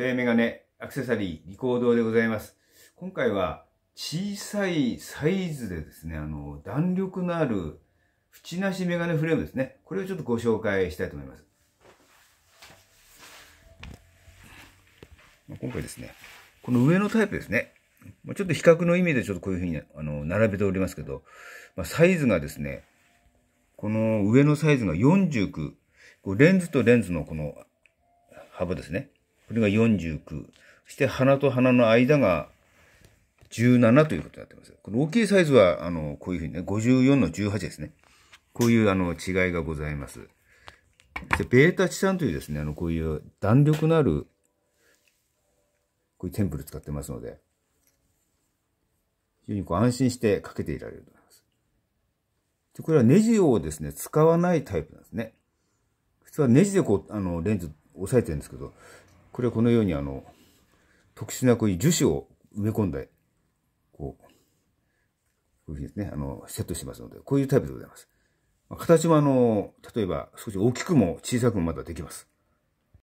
テレメガネ、アクセサリー、リコードでございます。今回は小さいサイズでですね、あの、弾力のある縁なしメガネフレームですね。これをちょっとご紹介したいと思います。今回ですね、この上のタイプですね。ちょっと比較の意味でちょっとこういうふうにあの並べておりますけど、まあ、サイズがですね、この上のサイズが49、レンズとレンズのこの幅ですね。これが49。そして鼻と鼻の間が17ということになってます。この大きいサイズは、あの、こういうふうにね、54の18ですね。こういう、あの、違いがございます。で、ベータチタンというですね、あの、こういう弾力のある、こういうテンプル使ってますので、非常にこう安心してかけていられると思います。で、これはネジをですね、使わないタイプなんですね。普通はネジでこう、あの、レンズ押さえてるんですけど、これはこのようにあの、特殊なこういう樹脂を埋め込んで、こう、こういうふうにですね、あの、セットしてますので、こういうタイプでございます。形もあの、例えば少し大きくも小さくもまだできます。